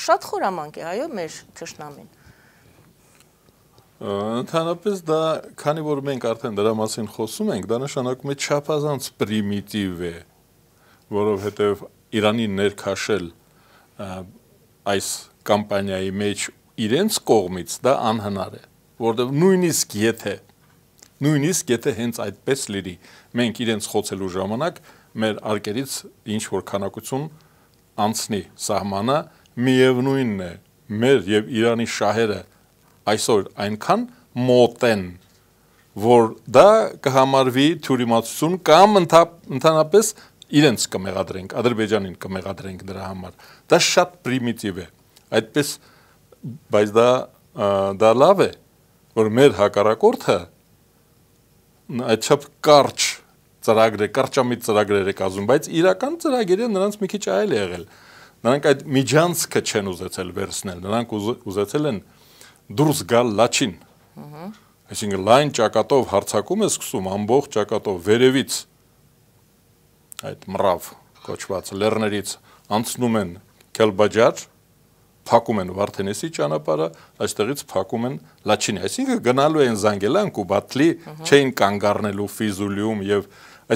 շատ խորամանկ է, այո, մեր ճշնամին։ Ընդհանրապես դա, քանի որ մենք արդեն դրա մասին խոսում ենք, դա նշանակում է չափազանց պրիմիտիվ է, որովհետև Իրանի ներքաշել այս կամպանիայի մեջ իրենց կողմից դա անհնար է, որտեղ նույնիսկ եթե նույնիսկ եթե հենց այդպես լինի, մենք իրենց խոցելու ժամանակ մեր արկերից ինչ որ քանակություն անցնի սահմանը, միևնույնն է, մեր եւ Իրանի շահերը այսօր այնքան մոտ են, որ դա կհամարվի թյուրիմացություն կամ ընդհանրապես իրենց կմեղադրենք, Ադրբեջանին կմեղադրենք դրա համար։ Դա շատ պրիմիտիվ է։ Այդպես բայց դա դա լավ է, որ մեր հակառակորդը այդչափ կարճ ծրագրեր, կարճամիտ ծրագրեր է կազմում, բայց իրական ծրագիրը նրանց մի քիչ այլ է եղել։ Նրանք այդ միջանցքը չեն ուզեցել վերցնել, նրանք ուզ, ուզեցել են դուրս գալ լաչին։ Այսինքն լայն ճակատով հարցակում է սկսում ամբողջ ճակատով վերևից այդ մռավ կոչված լեռներից անցնում են Քելբաջար, փակում են Վարդենեսի ճանապարհը, այստեղից փակում են Լաչինի։ Այսինքն գնալու են Զանգելանք ու Բաթլի, չէին կանգառնելու Ֆիզուլիում եւ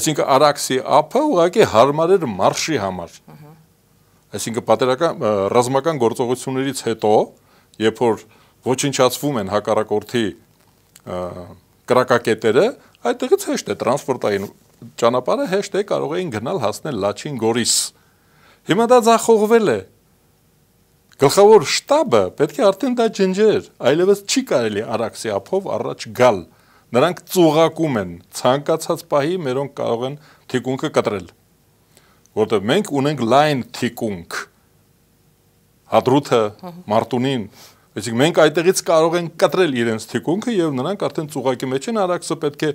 այսինքն Արաքսի ափը ուղղակի հարմար էր մարշի համար։ Ա, այսինքն պատերական ռազմական գործողություններից հետո, երբ որ ոչնչացվում են հակառակորդի կրակակետերը, այդտեղից հեշտ է տրանսպորտային ճանապարհը հեշտ է կարող էին գնալ հասնել Լաչին Գորիս։ Հիմա դա ձախողվել է։ Գլխավոր շտաբը պետք է արդեն դա ջնջեր, այլևս չի կարելի արաքսի ափով առաջ գալ։ Նրանք ծուղակում են ցանկացած պահի մերոնք կարող են թիկունքը կտրել որտեղ մենք ունենք լայն թիկունք հադրութը մարտունին այսինքն մենք այդտեղից կարող ենք կտրել իրենց թիկունքը եւ նրանք արդեն ծուղակի մեջ են արաքսը պետք է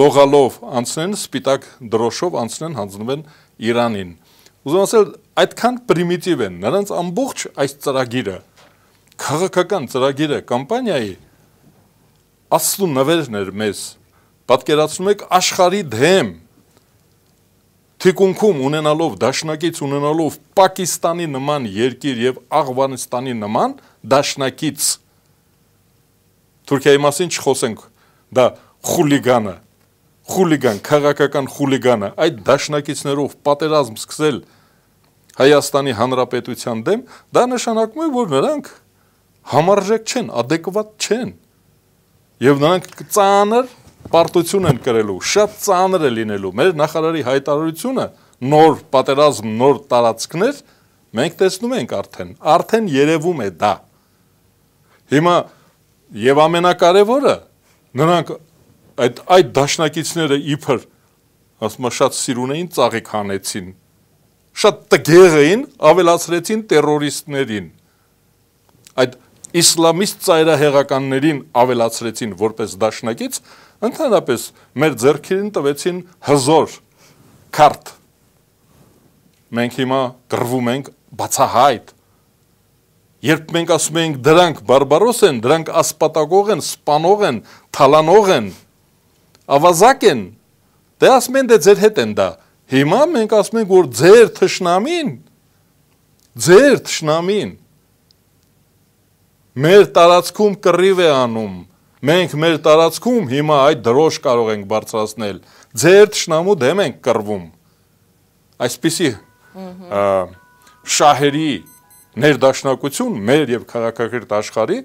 լողալով անցնեն սպիտակ դրոշով անցնեն հանձնվեն Իրանին ուզում ասել այդքան պրիմիտիվ են նրանց ամբողջ այս ծրագիրը քաղաքական ծրագիրը կամպանիայի աստու նվերն էր մեզ պատկերացնում եք աշխարի դեմ թիկունքում ունենալով դաշնակից ունենալով Պակիստանի նման երկիր եւ Աղվանստանի նման դաշնակից Թուրքիայի մասին չխոսենք դա խուլիգանը խուլիգան քաղաքական խուլիգանը այդ դաշնակիցներով պատերազմ սկսել Հայաստանի Հանրապետության դեմ դա նշանակում է որ նրանք համարժեք չեն, ադեկվատ չեն։ Եվ նրանք ծանր պարտություն են կրելու, շատ ծանր է լինելու։ Մեր նախարարի հայտարարությունը նոր պատերազմ, նոր տարածքներ մենք տեսնում ենք արդեն, արդեն երևում է դա։ Հիմա եւ ամենակարևորը նրանք այդ այդ դաշնակիցները իբր ասում է շատ սիրուն էին ծաղիկ հանեցին շատ տգեղ էին, ավելացրեցին տերորիստներին։ Այդ իսլամիստ ծայրահեղականներին ավելացրեցին որպես դաշնակից, Ընդհանրապես մեր ձեռքերին տվեցին հզոր քարտ։ Մենք հիմա դրվում ենք բացահայտ։ Երբ մենք ասում ենք դրանք բարբարոս են, դրանք ասպատակող են, սպանող են, թալանող են, ավազակ են, դե ասում են դե ձեր հետ են դա։ Հիմա մենք ասում ենք, որ ձեր թշնամին, ձեր թշնամին մեր տարածքում կռիվ է անում, Մենք մեր տարածքում հիմա այդ դրոշ կարող ենք բարձրացնել։ Ձեր ճշնամու դեմ ենք կռվում։ Այսպիսի շահերի ներդաշնակություն մեր եւ քաղաքակիրթ աշխարհի,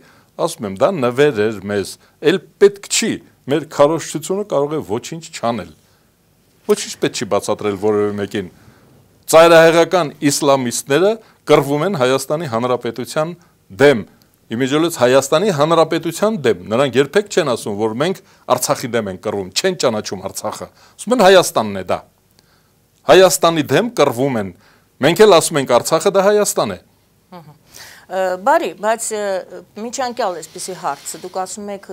ասում եմ, դա նվեր էր մեզ։ Էլ պետք չի, մեր քարոշչությունը կարող է ոչինչ չանել։ Ոչինչ պետք չի բացատրել որևէ մեկին։ Ծայրահեղական իսլամիստները կռվում են Հայաստանի Հանրապետության դեմ Իմիջելից Հայաստանի Հանրապետության դեմ նրանք երբեք չեն ասում, որ մենք Արցախի դեմ ենք կռվում, չեն ճանաչում Արցախը։ Ասում են Հայաստանն է դա։ Հայաստանի դեմ կռվում են։ Մենք էլ ասում ենք Արցախը դա Հայաստան է։ Բարի, բայց միջանկյալ էսպիսի հարցը, դուք ասում եք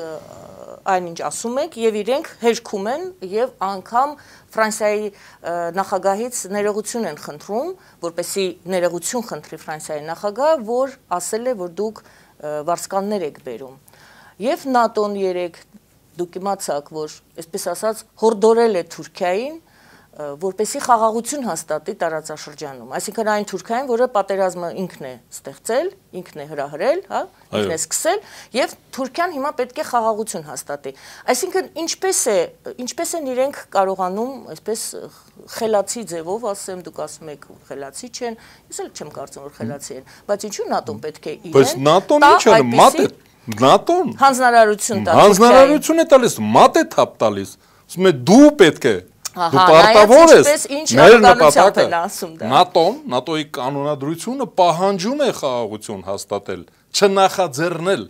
այնինչ ասում եք եւ իրենք հերքում են եւ անգամ Ֆրանսիայի նախագահից ներողություն են խնդրում, որպեսի ներողություն խնդրի Ֆրանսիայի նախագահը, որ ասել է, որ դուք վարսկաններ եք բերում։ Եվ ՆԱՏՕ-ն երեք դուք իմացաք, որ այսպես ասած հորդորել է Թուրքիային որպեսի խաղաղություն հաստատի տարածաշրջանում։ Այսինքն այն թուրքային, որը պատերազմը ինքն է ստեղծել, ինքն է հրահրել, հա, ինքն է սկսել եւ Թուրքիան հիմա պետք է խաղաղություն հաստատի։ Այսինքն ինչպես է, ինչպես են իրենք կարողանում, այսպես խելացի ձևով ասեմ, դուք ասում եք խելացի չեն, ես էլ չեմ կարծում որ խելացի են, բայց ինչու ՆԱՏՕ-ն պետք է իրեն։ Բայց ՆԱՏՕ-ն ի՞նչ է, մատ է ՆԱՏՕ-ն։ Հանձնարարություն տալիս։ Հանձնարարություն է տալիս, մատ է թափ տալիս։ Ուսում է դու պետք է Դու պարտավոր ես։ Մեր նպատակը ՆԱՏՕ-ն, ՆԱՏՕ-ի կանոնադրությունը պահանջում է խաղաղություն հաստատել, չնախաձեռնել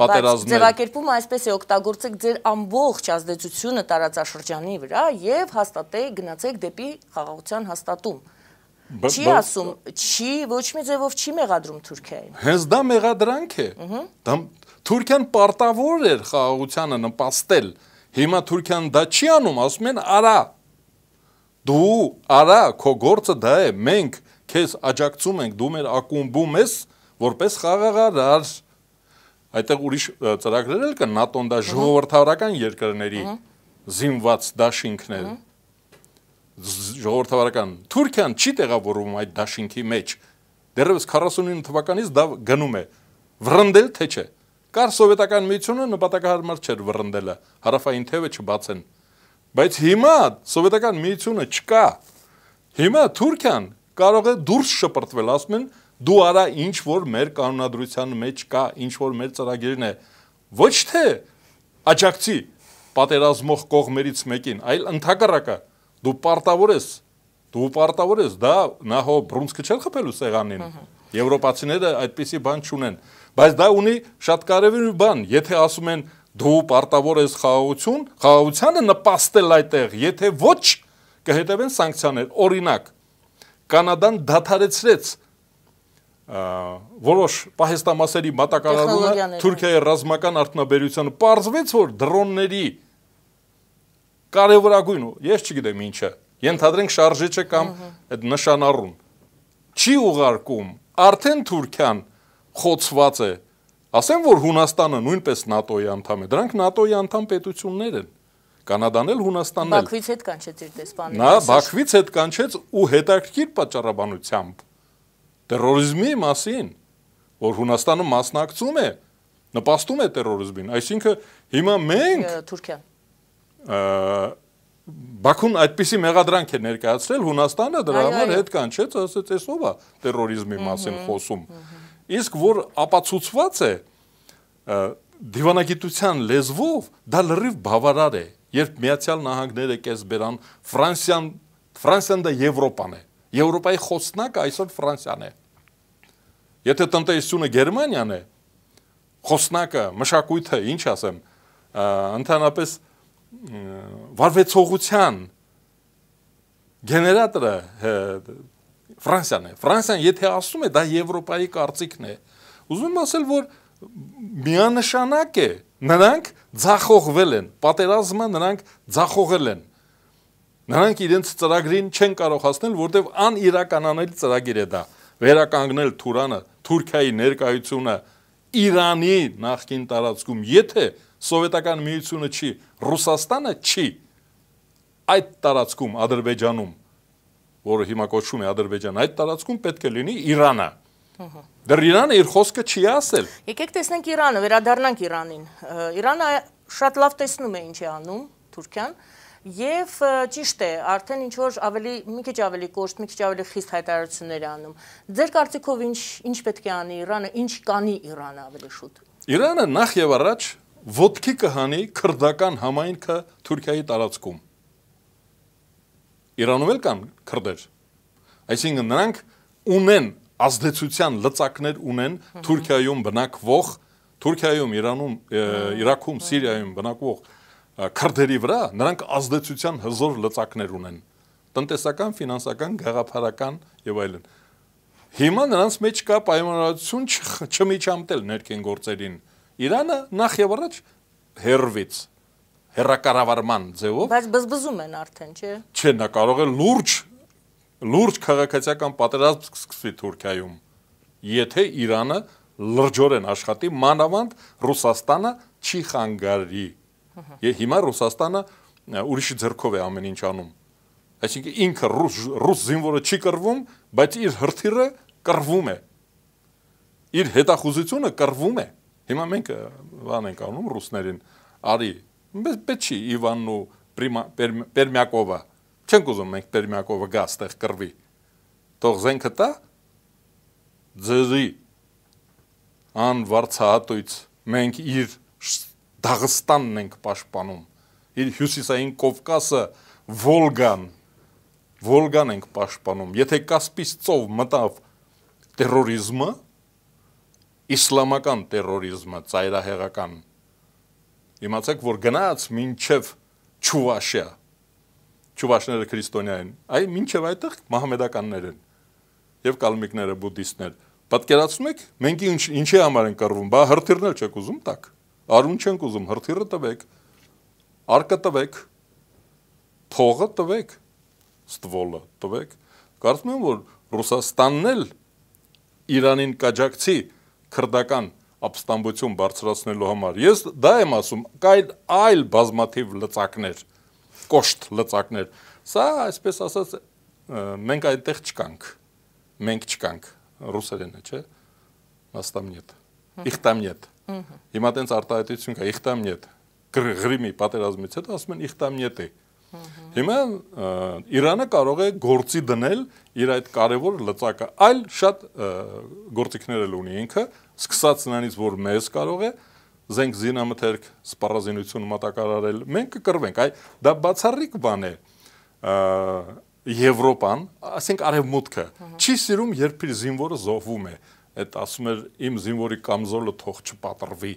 պատերազմը։ Ձևակերպումը այսպես է օգտագործեք ձեր ամբողջ ազդեցությունը տարածաշրջանի վրա եւ հաստատեք գնացեք դեպի խաղաղության հաստատում։ Չի ասում, չի ոչ մի ձևով չի մեղադրում Թուրքիային։ Հենց դա մեղադրանք է։ Դա Թուրքիան պարտավոր էր խաղաղությանը նպաստել։ Ահա Հիմա Թուրքիան դա չի անում, ասում են արա։ Դու արա, քո գործը դա է, մենք քեզ աջակցում ենք, դու մեր ակումբում ես որպես խաղաղարար։ Այդտեղ ուրիշ ծրագրեր էլ կան, ՆԱՏՕ-ն դա ժողովրդավարական երկրների զինված դաշինքներ է ժողովրդավարական Թուրքիան չի տեղավորվում այդ դաշինքի մեջ։ Դեռևս 49 թվականից դա գնում է։ Վրընդել թե չէ։ Կար սովետական միությունը նպատակահարմար չէր վռնդելը, հարավային թևը չբացեն։ Բայց հիմա սովետական միությունը չկա։ Հիմա Թուրքիան կարող է դուրս շպրտվել, ասում են դու արա ինչ որ մեր կանոնադրության մեջ կա, ինչ որ մեր ծրագիրն է։ Ոչ թե աջակցի պատերազմող կողմերից մեկին, այլ ընդհակառակը դու պարտավոր ես դու պարտավոր ես դա նահո բրունսկը չել խփելու սեղանին եվրոպացիները այդպիսի բան չունեն Բայց դա ունի շատ կարևոր բան, եթե ասում են դու պարտավոր ես խաղաղություն, խաղաղությանը նպաստել այդտեղ, եթե ոչ կհետևեն սանկցիաներ։ Օրինակ, Կանադան դադարեցրեց որոշ պահեստամասերի մատակարարումը Թուրքիայի ռազմական արտոնաբերությանը պարզվեց, որ դրոնների կարևորագույն, ես չգիտեմ ինչը, ենթադրենք շարժիչը կամ այդ նշանառուն չի ուղարկում, արդեն Թուրքիան խոցված է։ Ասեմ, որ Հունաստանը նույնպես ՆԱՏՕ-ի անդամ է։ Դրանք ՆԱՏՕ-ի անդամ պետություններ են։ Կանադան էլ Հունաստանն էլ։ Բաքվից հետ կանչեց իր տեսփանը։ Նա Բաքվից հետ կանչեց ու հետաքրքիր պատճառաբանությամբ terrorizmi մասին, որ Հունաստանը մասնակցում է, նպաստում է terrorizmin։ Այսինքն հիմա մենք Թուրքիա Բաքուն այդպիսի մեղադրանք է ներկայացրել Հունաստանը դրա համար հետ կանչեց, ասաց, «Էս ով է terrorizmi մասին խոսում»։ Ահա Իսկ որ ապացուցված է դիվանագիտության լեզվով, դա լրիվ բավարար է, երբ Միացյալ Նահանգները կես բերան Ֆրանսիան, Ֆրանսիան դա Եվրոպան է։ Եվրոպայի խոսնակը այսօր Ֆրանսիան է։ Եթե տնտեսությունը Գերմանիան է, խոսնակը, մշակույթը, ինչ ասեմ, ընդհանրապես վարվեցողության գեներատորը Ֆրանսիան է։ Ֆրանսիան եթե ասում է, դա Եվրոպայի կարծիքն է։ Ուզում եմ ասել, որ միանշանակ է, նրանք ձախողվել են, պատերազմը նրանք ձախողել են։ Նրանք իրենց ծրագրին չեն կարող հասնել, որտեղ անիրականանել ծրագիր է դա։ Վերականգնել Թուրանը, Թուրքիայի ներկայությունը Իրանի նախկին տարածքում, եթե սովետական միությունը չի, Ռուսաստանը չի այդ տարածքում, Ադրբեջանում որը հիմա կոչվում է Ադրբեջան, այդ տարածքում պետք է լինի Իրանը։ Դեռ Իրանը իր խոսքը չի ասել։ Եկեք տեսնենք Իրանը, վերադառնանք Իրանին։ Իրանը շատ լավ տեսնում է ինչ է անում Թուրքիան, Եվ ճիշտ է, արդեն ինչ որ ավելի մի քիչ ավելի կոշտ, մի քիչ ավելի խիստ հայտարարություններ է անում։ Ձեր կարծիքով ինչ ինչ պետք է անի Իրանը, ինչ կանի Իրանը ավելի շուտ։ Իրանը նախ եւ առաջ ոտքի կհանի քրդական համայնքը Թուրքիայի տարածքում։ Իրանում էլ կան քրդեր։ Այսինքն նրանք ունեն ազդեցության լծակներ ունեն Թուրքիայում բնակվող Թուրքիայում, Իրանում, Իրաքում, Սիրիայում բնակվող քրդերի վրա նրանք ազդեցության հզոր լծակներ ունեն տնտեսական, ֆինանսական, գաղափարական եւ այլն։ Հիմա նրանց մեջ կա պայմանավորություն չմիջամտել ներքին գործերին։ Իրանը նախ եւ առաջ հերվից հերակառավարման ձևով։ Բայց բզբզում են արդեն, չէ։ Չէ, նա կարող է լուրջ լուրջ քաղաքացիական պատերազմ սկսվի Թուրքիայում, եթե Իրանը լրջորեն աշխատի, մանավանդ Ռուսաստանը չի խանգարի։ Եվ հիմա Ռուսաստանը ուրիշ ձեռքով է ամեն ինչ անում։ Այսինքն ինքը ռուս ռուս զինվորը չի կռվում, բայց իր հրթիռը կռվում է։ Իր հետախուզությունը կռվում է։ Հիմա մենք բան ենք անում ռուսներին, արի Բայց պետք չի Իվանն ու Պերմյակովը։ Չենք ուզում մենք Պերմյակովը գա այդտեղ կռվի։ Թող զենքը տա ձեզի անվարցահատույց մենք իր Դաղստանն ենք պաշտպանում։ Իր հյուսիսային Կովկասը Վոլգան Վոլգան ենք պաշտպանում։ Եթե Կասպից ծով մտավ terrorizm-ը, իսլամական terrorizm-ը, ծայրահեղական իմացեք, որ գնաց մինչև Չուվաշիա։ Չուվաշները քրիստոնյա են, այ մինչև այդտեղ մահմեդականներ են եւ կալմիկները բուդիստներ։ Պատկերացնու՞մ եք, մենք ինչ ինչի համար են կռվում։ Բա հրթիռներ չեք ուզում տակ։ Արուն չենք ուզում, հրթիռը տվեք։ Արկը տվեք։ Փողը տվեք։ Ստվոլը տվեք։ Կարծում եմ, որ Ռուսաստանն էլ Իրանին կաջակցի քրդական ապստամբություն բարձրացնելու համար։ Ես դա եմ ասում, կային այլ բազմաթիվ լծակներ, կոշտ լծակներ։ Սա, այսպես ասած, մենք այնտեղ չկանք։ Մենք չկանք, ռուսերենը, չէ՞։ Нас там нет։ Их там нет։ Հիմա տենց արտահայտություն կա, их там нет։ Գրիմի պատերազմից հետո ասում են их там нет-ը։ Հիմա Իրանը կարող է գործի դնել իր այդ կարևոր լծակը, այլ շատ գործիքներ էլ ունի ինքը, սկսած նրանից, որ մեզ կարող է զենք զինամթերք սպառազինություն մատակարարել, մենք կկրվենք։ Այ դա բացառիկ բան է։ Եվրոպան, ասենք արևմուտքը, չի սիրում, երբ իր զինվորը զոհվում է։ Այդ ասում էր իմ զինվորի կամզոլը թող չպատրվի,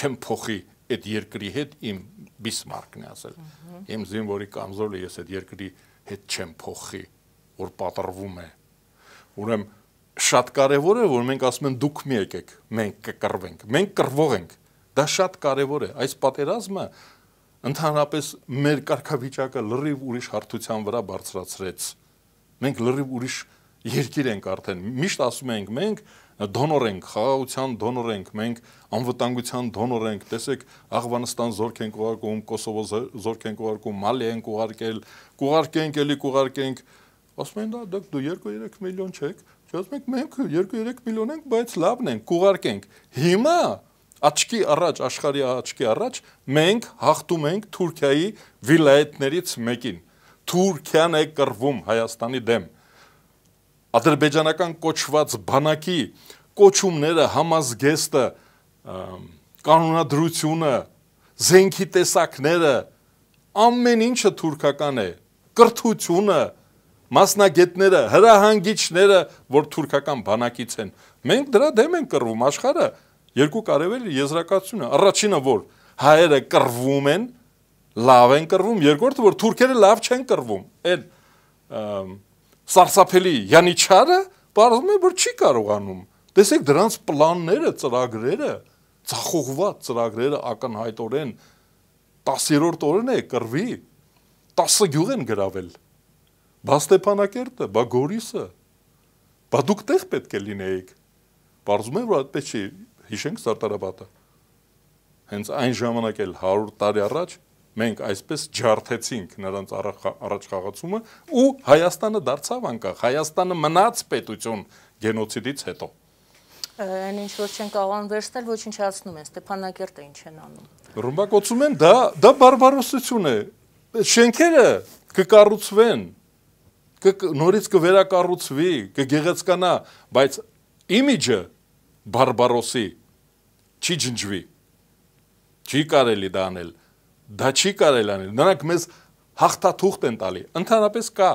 չեմ փոխի, այդ երկրի հետ իմ Բիսմարկն է ասել։ Իմ զինվորի կամզոլը ես այդ երկրի հետ չեմ փոխի, որ պատրվում է։ Ուրեմն շատ կարևոր է, որ մենք ասում են դուք մի եկեք, մենք կկռվենք։ Մենք կռվող ենք։ Դա շատ կարևոր է։ Այս պատերազմը ընդհանրապես մեր կարգավիճակը լրիվ ուրիշ հարթության վրա բարձրացրեց։ Մենք լրիվ ուրիշ երկիր ենք արդեն։ Միշտ ասում ենք մենք, մենք դոնոր ենք, խաղաղության դոնոր ենք, մենք անվտանգության դոնոր ենք։ Տեսեք, Աղվանստան զորք ենք ուղարկում, Կոսովո զորք ենք ուղարկում, Մալի ենք ուղարկել, կուղարկենք, էլի կուղարկենք։ Ասում են դա դուք դու 2-3 միլիոն չեք։ Չասում եք մենք 2-3 միլիոն ենք, բայց լավն ենք, կուղարկենք։ Հիմա աչքի առաջ, աշխարհի աչքի առաջ մենք հաղթում ենք Թուրքիայի վիլայետներից մեկին։ Թուրքիան է կռվում Հայաստանի դեմ ադրբեջանական կոչված բանակի կոչումները, համազգեստը, կանոնադրությունը, զենքի տեսակները, ամեն ինչը թուրքական է, կրթությունը, մասնագետները, հրահանգիչները, որ թուրքական բանակից են։ Մենք դրա դեմ են կռվում աշխարը, երկու կարևոր եզրակացությունը։ Առաջինը որ հայերը կռվում են, լավ են կռվում, երկրորդը որ թուրքերը լավ չեն կռվում։ Այդ սարսափելի յանիչարը բարձում է որ չի կարողանում։ Տեսեք դրանց պլանները, ծրագրերը, ցախողված ծրագրերը ակնհայտորեն 10-րդ օրն է կռվի 10 գյուղ են գravel։ Բա Ստեփանակերտը, բա Գորիսը։ Բա դուք տեղ պետք է լինեիք։ Բարձում է որ այդպես չի, հիշենք Սարտարաբատը։ Հենց այն ժամանակ էլ 100 տարի առաջ մենք այսպես ջարդեցինք նրանց առաջ խաղացումը ու Հայաստանը դարձավ անկախ, Հայաստանը մնաց պետություն գենոցիդից հետո։ Այն ինչ որ չեն կարող անվերստել, ոչնչացնում են, Ստեփանակերտը ինչ են անում։ Ռումբակոծում են, դա դա բարբարոսություն է։ Շենքերը կկառուցվեն, նորից կվերակառուցվի, կգեղեցկանա, բայց իմիջը բարբարոսի չի ջնջվի։ Չի կարելի դա անել։ Դա չի կարելի անել։ Նրանք մեզ հաղթաթուղթ են տալի։ Ընդհանրապես կա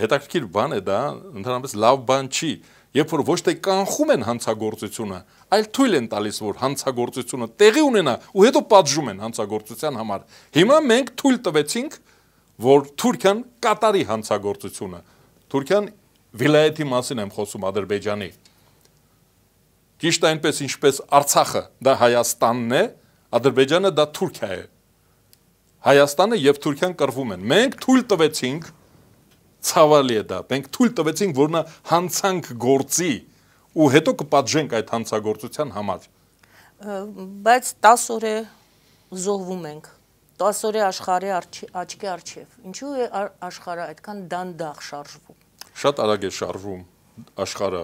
հետաքրքիր բան է դա, ընդհանրապես լավ բան չի, երբ որ ոչ թե կանխում են հանցագործությունը, այլ թույլ են տալիս, որ հանցագործությունը տեղի ունենա ու հետո պատժում են հանցագործության համար։ Հիմա մենք թույլ տվեցինք, որ Թուրքիան կատարի հանցագործությունը։ Թուրքիան վիլայեթի մասին եմ խոսում Ադրբեջանի։ Ճիշտ այնպես ինչպես Արցախը դա Հայաստանն է, Ադրբեջանը դա Թուրքիա է։ Հայաստանը եւ Թուրքիան կռվում են։ Մենք թույլ տվեցինք ցավալի է դա։ Մենք թույլ տվեցինք, որ նա հանցանք գործի ու հետո կպատժենք այդ հանցագործության համար։ Բայց 10 օր է զոհվում ենք 10 օրի աշխարհի աչքի արչև։ Ինչու է աշխարհը այդքան դանդաղ շարժվում։ Շատ արագ է շարժվում աշխարհը։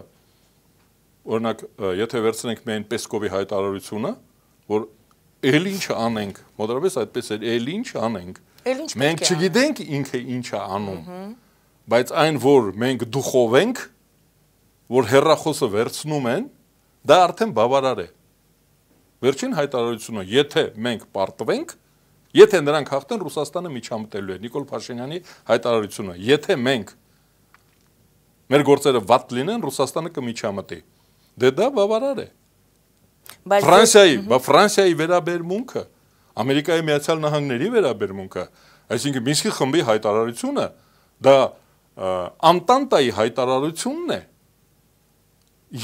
Օրինակ, եթե վերցնենք միայն Պեսկովի հայտարարությունը, որ էլ ինչ անենք, մոտավորապես այդպես էր, էլ ինչ անենք։ Էլ ինչ մենք չգիտենք ինքը ինչ է անում։ Բայց այն որ մենք դուխով ենք, որ հերրախոսը վերցնում են, դա արդեն բավարար է։ Վերջին հայտարարությունը, եթե մենք պարտվենք, եթե նրանք հաղթեն Ռուսաստանը միջամտելու է Նիկոլ Փաշինյանի հայտարարությունը, եթե մենք մեր գործերը վատ լինեն, Ռուսաստանը կմիջամտի։ Դե դա բավարար է։ Բայց Ֆրանսիայի, բա Ֆրանսիայի վերաբերմունքը, Ամերիկայի Միացյալ Նահանգների վերաբերմունքը, այսինքն Մինսկի խմբի հայտարարությունը դա անտանտայի հայտարարությունն է։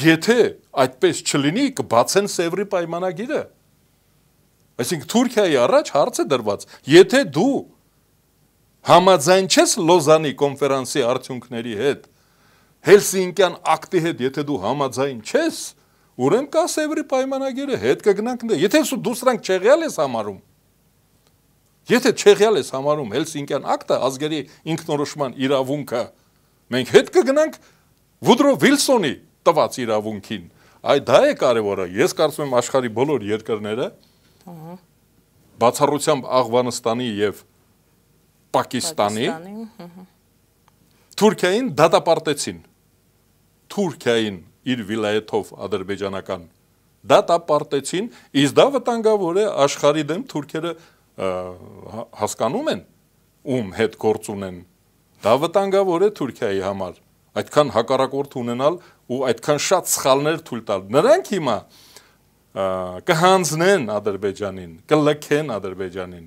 Եթե այդպես չլինի, կբացեն Սևրի պայմանագիրը։ Այսինքն Թուրքիայի առաջ հարց է դրված, եթե դու համաձայն չես Լոզանի կոնֆերանսի արդյունքների հետ, Հելսինկյան ակտի հետ, եթե դու համաձայն չես, Ուրեմն կա Սևրի պայմանագիրը, հետ կգնանք դե։ Եթե դու սրանք չեղյալ ես համարում, եթե չեղյալ ես համարում Հելսինկյան ակտը ազգերի ինքնորոշման իրավունքը, մենք հետ կգնանք Վուդրո Վիլսոնի տված իրավունքին։ Այ դա է կարևորը։ Ես կարծում եմ աշխարի բոլոր երկրները բացառությամբ Աղվանստանի եւ Պակիստանի Թուրքիային դատապարտեցին։ Թուրքիային իր վիլայեթով ադրբեջանական դա տապարտեցին իսկ դա վտանգավոր է աշխարհի դեմ թուրքերը հասկանում են ում հետ գործ ունեն դա վտանգավոր է Թուրքիայի համար այդքան հակառակորդ ունենալ ու այդքան շատ սխալներ թույլ տալ նրանք հիմա կհանձնեն Ադրբեջանին կլքեն Ադրբեջանին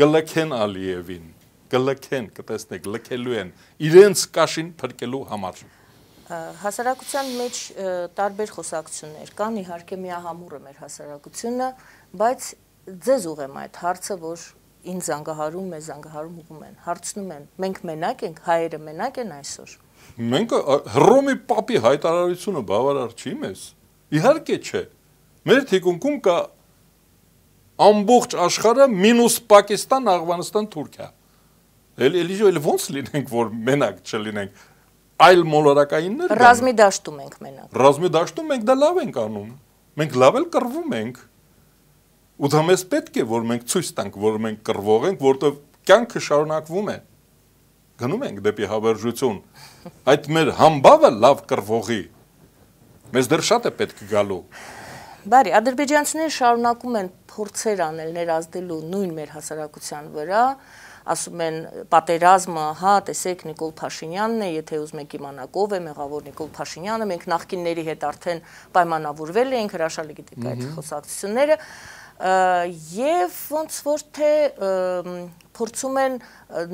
կլքեն Ալիևին կլքեն կտեսնեք լքելու են իրենց կաշին փրկելու համար Հասարակության մեջ տարբեր խոսակցություններ կան, իհարկե միահամուրը մեր հասարակությունը, բայց ձեզ ուղեմ այդ հարցը, որ ինձ զանգահարում է, զանգահարում ուղում են, հարցնում են, մենք մենակ ենք, հայերը մենակ են այսօր։ Մենք հռոմի պապի հայտարարությունը բավարար չի մեզ։ Իհարկե չէ։ Մեր թիկունքում կա ամբողջ աշխարհը մինուս Պակիստան, Աղվանստան, Թուրքիա։ Էլ էլի էլ ոնց լինենք, որ մենակ չլինենք այլ մոլորակայիններ։ Ռազմի դաշտում ենք մենակ։ Ռազմի դաշտում մենք դա լավ ենք անում։ Մենք լավ էլ կռվում ենք։ Ու դա մեզ պետք է, որ մենք ցույց տանք, որ մենք կռվող ենք, որտեղ կյանքը շարունակվում է։ Գնում ենք դեպի հավերժություն։ Այդ մեր համբավը լավ կռվողի։ Մեզ դեռ շատ է պետք գալու։ Բարի, ադրբեջանցիները շարունակում են փորձեր անել ներազդելու նույն մեր հասարակության վրա, ասում են պատերազմը, հա, տեսեք Նիկոլ Փաշինյանն է, եթե ուզում եք իմանալ ով է մեղավոր Նիկոլ Փաշինյանը, մենք նախկինների հետ արդեն պայմանավորվել էինք, հրաշալի գիտեք այդ խոսակցությունները, եւ ոնց որ թե փորձում են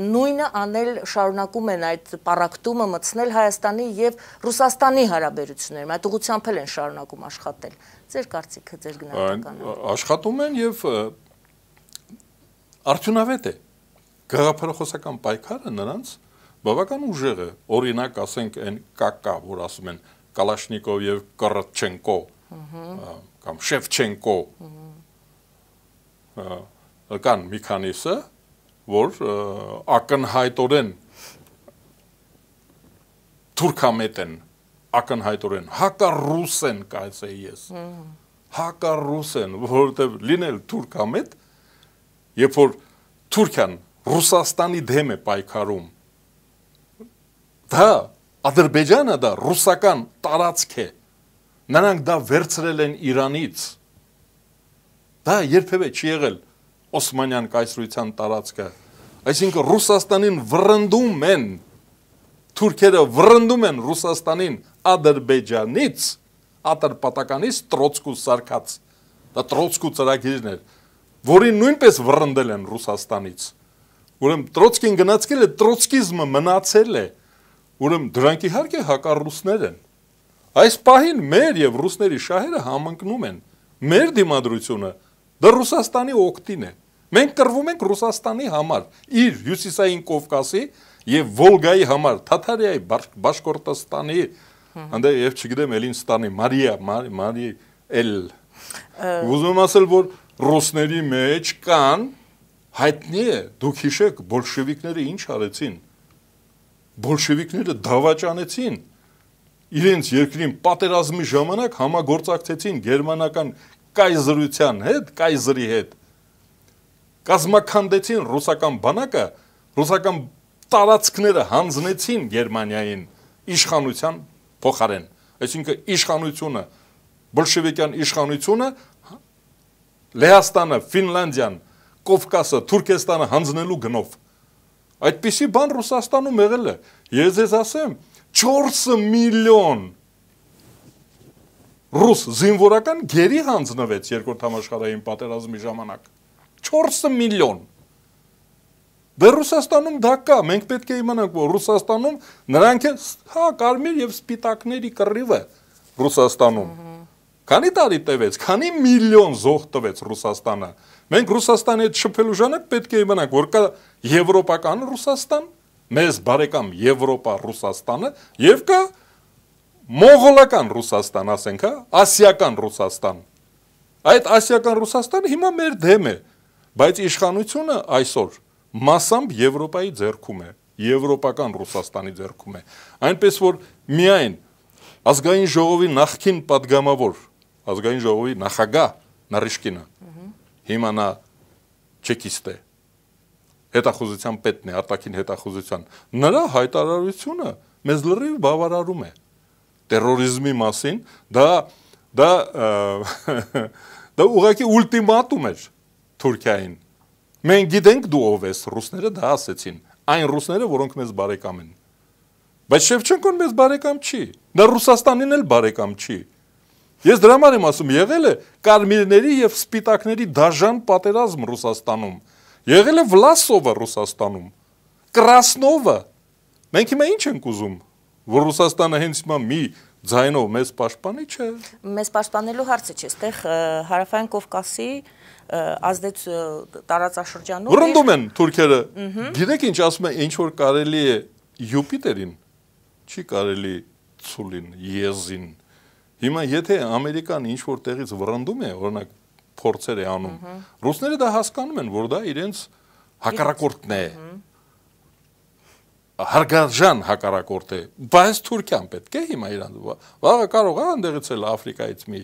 նույնը անել, շարունակում են այդ պարակտումը մտցնել Հայաստանի եւ Ռուսաստանի հարաբերություններում։ Այդ ուղղությամբ էլ են շարունակում աշխատել։ Ձեր կարծիքը, ձեր գնահատականը։ Աշխատում են եւ արդյունավետ է։ Ա, գաղափարախոսական պայքարը նրանց բավական ուժեղ է։ Օրինակ, ասենք այն կակա, որ ասում են Կալաշնիկով եւ Կրաչենկո կամ Շևչենկո կան մի քանիսը, որ ակնհայտորեն թուրքամետ են, ակնհայտորեն հակառուս են կայցեի ես։ հա։ Հակառուս են, որովհետև լինել թուրքամետ, երբ որ Թուրքիան Ռուսաստանի դեմ է պայքարում։ Դա Ադրբեջանը դա ռուսական տարածք է։ Նրանք դա վերցրել են Իրանից։ Դա երբևէ չի եղել Օսմանյան կայսրության տարածքը։ Այսինքն Ռուսաստանին վրընդում են թուրքերը վրընդում են Ռուսաստանին Ադրբեջանից ատրպատականից Տրոցկու սարկած։ Դա Տրոցկու ծրագիրն էր, որին նույնպես վրընդել են Ռուսաստանից։ Ուրեմն Տրոցկին գնացել է, տրոցկիզմը մնացել է։ Ուրեմն դրանք իհարկե հակառուսներ են։ Այս պահին մեր եւ ռուսների շահերը համընկնում են։ Մեր դիմադրությունը դա Ռուսաստանի օկտին է։ Մենք կռվում ենք Ռուսաստանի համար, իր Հյուսիսային Կովկասի եւ Վոլգայի համար, Թաթարիայի, Բաշկորտաստանի, այնտեղ եւ չգիտեմ Էլինստանի, Մարիա, Մարի, Էլ։ Ուզում եմ ասել, որ ռուսների մեջ կան հայտնի է, դուք հիշեք, բոլշևիկները ինչ արեցին։ Բոլշևիկները դավաճանեցին իրենց երկրին պատերազմի ժամանակ համագործակցեցին գերմանական կայզրության հետ, կայզրի հետ։ Կազմականդեցին ռուսական բանակը, ռուսական տարածքները հանձնեցին Գերմանիային իշխանության փոխարեն։ Այսինքն իշխանությունը բոլշևիկյան իշխանությունը Լեհաստանը, Ֆինլանդիան, Կովկասը, Թուրքեստանը հանձնելու գնով։ Այդպիսի բան Ռուսաստանում եղել է։ Ես ես ասեմ, 4 միլիոն ռուս զինվորական գերի հանձնվեց երկրորդ համաշխարհային պատերազմի ժամանակ 4 միլիոն Դեռ Ռուսաստանում դա կա, մենք պետք է իմանանք, որ Ռուսաստանում նրանք են հա կարմիր եւ սպիտակների կռիվը Ռուսաստանում։ Քանի տարի տևեց, քանի միլիոն զոհ տվեց Ռուսաստանը։ Մենք Ռուսաստանի հետ շփվելու ժամանակ պետք է իմանանք, որ կա եվրոպական Ռուսաստան, մեզ բարեկամ Եվրոպա Ռուսաստանը եւ կա մոգոլական Ռուսաստան, ասենք, հա, ասիական Ռուսաստան։ Այդ ասիական Ռուսաստանը հիմա մեր դեմ է, բայց իշխանությունը այսօր մասամբ Եվրոպայի ձեռքում է, եվրոպական Ռուսաստանի ձեռքում է։ Այնպես որ միայն ազգային ժողովի նախքին падգամավոր, ազգային ժողովի նախագահ Նարիշկինը հիմա նա չեկիստ է հետախուզության պետն է արտաքին հետախուզության նրա հայտարարությունը մեզ լրիվ բավարարում է terrorizmi մասին դա դա դա ուղղակի ուլտիմատում էր Թուրքիային մենք գիտենք դու ով ես ռուսները դա ասեցին այն ռուսները որոնք մեզ բարեկամ են բայց Շևչենկոն մեզ բարեկամ չի դա Ռուսաստանին էլ բարեկամ չի Ես դրա համար եմ ասում, եղել է կարմիրների եւ սպիտակների դաժան պատերազմ Ռուսաստանում։ Եղել է Վլասովը Ռուսաստանում, Կրասնովը։ Մենք հիմա ինչ ենք ուզում, որ Ռուսաստանը հենց հիմա մի ձայնով մեզ պաշտպանի չէ։ Մեզ պաշտպանելու հարցը չէ, այդտեղ հարավային Կովկասի ազդեց տարածաշրջանում։ Ռոնդում են թուրքերը։ Գիտեք ինչ ասում են, ինչ որ կարելի է Յուպիտերին, չի կարելի Ցուլին, Եզին։ Ա Հիմա եթե Ամերիկան ինչ որ տեղից վռնդում է, օրինակ փորձեր է անում, ռուսները դա հասկանում են, որ դա իրենց հակառակորդն է։ Հարգարժան հակառակորդ է։ Բայց Թուրքիան պետք է հիմա իրան վաղը կարող է այնտեղից էլ Աֆրիկայից մի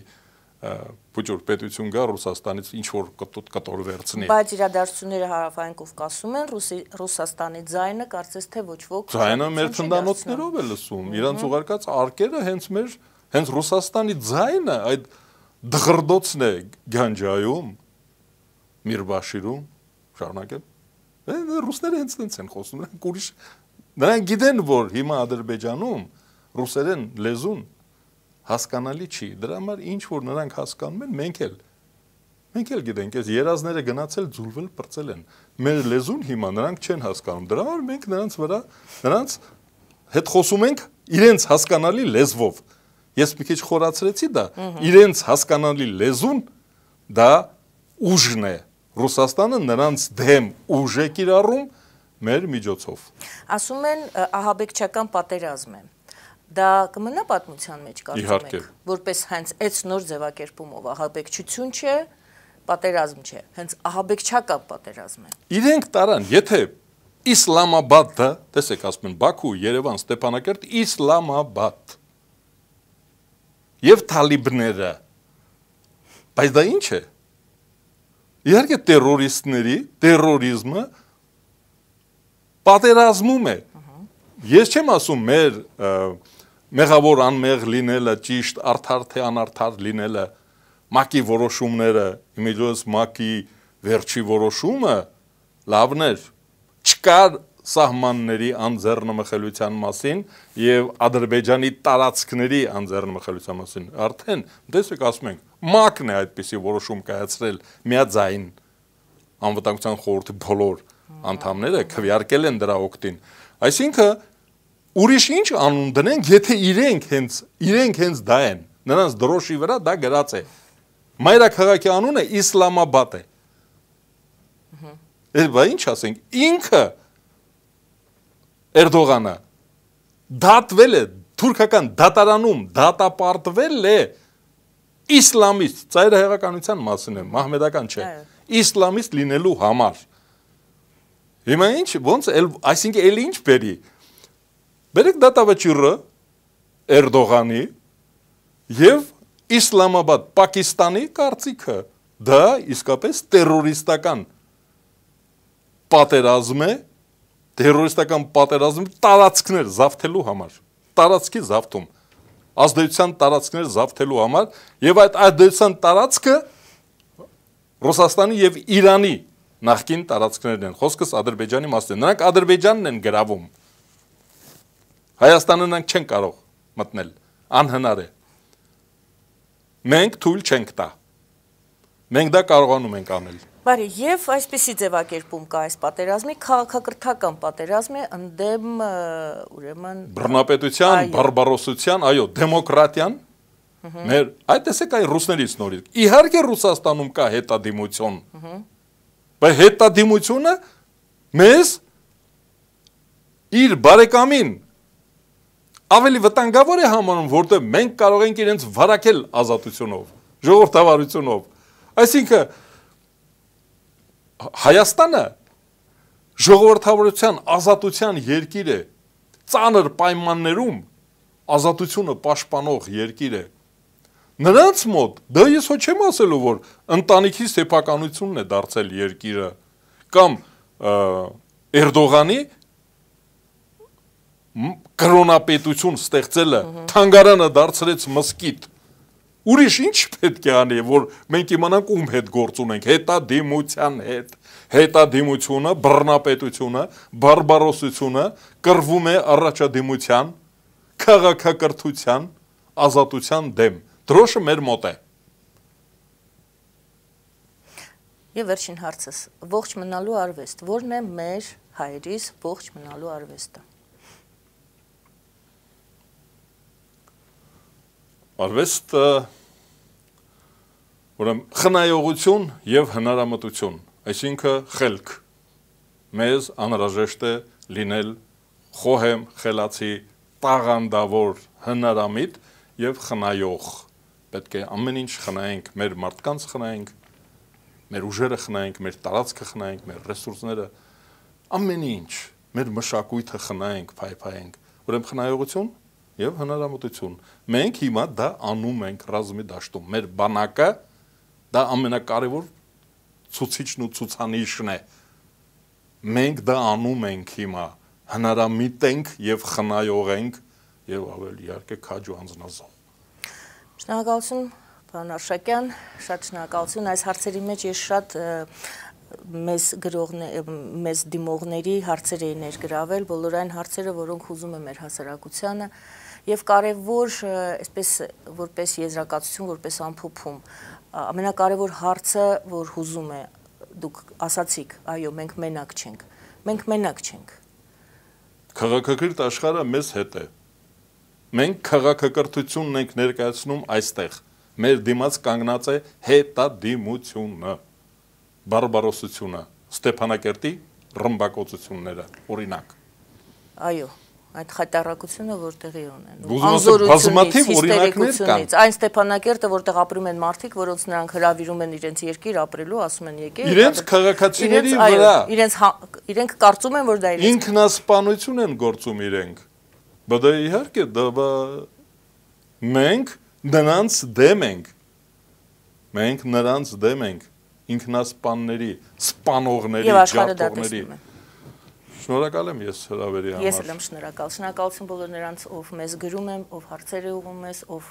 փոճոր պետություն գա Ռուսաստանից ինչ որ կտոր կտոր վերցնի։ Բայց իրադարձությունները հարավային Կովկասում են Ռուսի Ռուսաստանի ձայնը կարծես թե ոչ ոք։ Ձայնը մեր ցնդանոցներով է լսում։ Իրանց ուղարկած արկերը հենց մեր հենց Ռուսաստանի ձայնը այդ դղրդոցն է Գանջայում, Միրբաշիրում, շարունակել։ Ռուսները հենց տենց են խոսում, նրանք ուրիշ նրանք գիտեն, որ հիմա Ադրբեջանում ռուսերեն լեզուն հասկանալի չի։ Դրա համար ինչ որ նրանք հասկանում են, մենք էլ Մենք էլ գիտենք, այս երազները գնացել ձուլվել պրծել են։ Մեր լեզուն հիմա նրանք չեն հասկանում։ Դրա համար մենք նրանց վրա նրանց հետ խոսում ենք իրենց հասկանալի լեզվով։ Ես մի քիչ խորացրեցի դա, իրենց հասկանալի լեզուն դա ուժն է։ Ռուսաստանը նրանց դեմ ուժ է կիրառում մեր միջոցով։ Ասում են ահաբեկչական պատերազմ է։ Դա կմնա պատմության մեջ կարծում եք, որպես հենց այդ նոր ձևակերպումով ահաբեկչություն չէ, պատերազմ չէ, հենց ահաբեկչական պատերազմ է։ Իրենք տարան, եթե Իսլամաբադը, տեսեք ասում են Բաքու, Երևան, Ստեփանակերտ, Իսլամաբադ եւ թալիբները։ Բայց դա ի՞նչ է։ Իհարկե terroristների, terrorism-ը պատերազմում է։ Ես չեմ ասում մեր մեղավոր անմեղ լինելը, ճիշտ արդար թե անարդար լինելը, մակի որոշումները, իմիջոց մակի վերջի որոշումը լավն էր։ Չկար սահմանների անձեռնմխելիության մասին եւ Ադրբեջանի տարածքների անձեռնմխելիության մասին արդեն տեսեք ասում ենք մակն է այդպիսի որոշում կայացրել միաձայն անվտանգության խորհրդի բոլոր անդամները քվեարկել են դրա օկտին այսինքն ուրիշ ինչ անուն դնենք եթե իրենք հենց իրենք հենց դա են նրանց դրոշի վրա դա գրած է մայրաքաղաքի անունը իսլամաբադ է Ես բա ինչ ասենք ինքը Էրդողանը դատվել է թուրքական դատարանում դատապարտվել է իսլամից ծայրահեղականության մասին է մահմեդական չէ իսլամից լինելու համար հիմա ինչ ոնց էլ այսինքն էլ ինչ բերի բերեք դատավճիռը Էրդողանի եւ Իսլամաբադ Պակիստանի կարծիքը դա իսկապես terroristական պատերազմ է տերորիստական պատերազմ տարածքներ զավթելու համար, տարածքի զավթում, ազդեցության տարածքներ զավթելու համար եւ այդ ազդեցության տարածքը Ռուսաստանի եւ Իրանի նախկին տարածքներն են։ Խոսքս Ադրբեջանի մասն է։ Նրանք Ադրբեջանն են գրավում։ Հայաստանը նրանք չեն կարող մտնել, անհնար է։ Մենք թույլ չենք տա։ Մենք դա կարողանում ենք անել։ Բարի, եւ այսպիսի ձևակերպում կա այս պատերազմի քաղաքակրթական պատերազմը ընդդեմ ուրեմն բռնապետության, բարբարոսության, այո, դեմոկրատիան։ Մեր այդ տեսեք այն ռուսներից նորից։ Իհարկե Ռուսաստանում կա հետադիմություն։ Բայց հետադիմությունը մեզ իր բարեկամին ավելի վտանգավոր է համարում, որտեղ մենք կարող ենք իրենց վարակել ազատությունով, ժողովրդավարությունով։ Այսինքն Հայաստանը ժողովրդավարության ազատության երկիր է, ծանր պայմաններում ազատությունը պաշտպանող երկիր է։ Նրանց մոտ դա ես հո չեմ ասելու, որ ընտանիքի սեփականությունն է դարձել երկիրը կամ Էրդողանի կրոնապետություն ստեղծելը, թանգարանը դարձրեց մսկիթ։ Ուրիշ ինչ պետք է անի, որ մենք իմանանք ում հետ գործ ունենք, հետադիմության հետ։ Հետադիմությունը, բռնապետությունը, բարբարոսությունը կռվում է առաջադիմության, քաղաքակրթության, ազատության դեմ։ Դրոշը մեր մոտ է։ Եվ վերջին հարցս, ողջ մնալու արվեստ, որն է մեր հայրիս ողջ մնալու արվեստը։ արվեստը ուրեմն խնայողություն եւ հնարամտություն, այսինքն խելք մեզ անհրաժեշտ է լինել խոհեմ խելացի տաղանդավոր հնարամիտ եւ խնայող պետք է ամեն ինչ խնայենք մեր մարդկանց խնայենք մեր ուժերը խնայենք մեր տարածքը խնայենք մեր ռեսուրսները ամեն ինչ մեր մշակույթը խնայենք փայփայենք ուրեմն խնայողություն եւ հնարամտություն։ Մենք հիմա դա անում ենք ռազմի դաշտում։ Մեր բանակը դա ամենակարևոր ցուցիչն ու ցուցանիշն է։ Մենք դա անում ենք հիմա։ Հնարամիտ ենք եւ խնայող ենք եւ ավելի իհարկե քաջ ու անznազող։ Շնորհակալություն, պարոն Արշակյան, շատ շնորհակալություն այս հարցերի մեջ ես շատ մեզ գրողներ մեզ դիմողների հարցեր էին ներգրավել բոլոր այն հարցերը, որոնք ուզում է մեր հասարակությանը եւ կարեւոր այսպես որպես եզրակացություն, որպես ամփոփում ամենակարևոր հարցը, որ հուզում է դուք ասացիք, այո, մենք մենակ չենք։ Մենք մենակ չենք։ Քաղաքակրթ աշխարհը մեզ հետ է։ Մենք քաղաքակրթությունն ենք ներկայացնում այստեղ։ Մեր դիմաց կանգնած է հետադիմությունը, բարբարոսությունը, Ստեփանակերտի ռմբակոծությունները, օրինակ։ Այո, այդ խայտարակությունը որտեղի ունենում։ Անզորությունից, հիստերիկությունից, այն Ստեփանակերտը, որտեղ ապրում են մարդիկ, որոնց նրանք հրավիրում են իրենց երկիր ապրելու, ասում են եկեք։ Իրենց քաղաքացիների վրա։ Իրենց հա, իրենք կարծում են, որ դա իրենց ինքնասպանություն են գործում իրենք։ Բայց իհարկե դա մենք նրանց դեմ ենք։ Մենք նրանց դեմ ենք ինքնասպանների, սպանողների, ջարդողների։ Եվ աշխարհը դա տեսնում է։ Շնորհակալ եմ ես հրավերի համար։ Ես եմ շնորհակալ։ Շնորհակալություն բոլոր նրանց, ով մեզ գրում են, ով հարցեր է ուղում ես, ով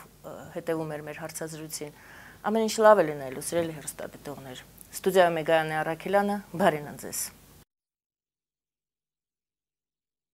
հետևում էր մեր հարցազրույցին։ Ամեն ինչ լավ է լինելու, սիրելի հերոստատիտողներ։ Ստուդիայում է Գայանե Արաքելյանը, բարին ձեզ։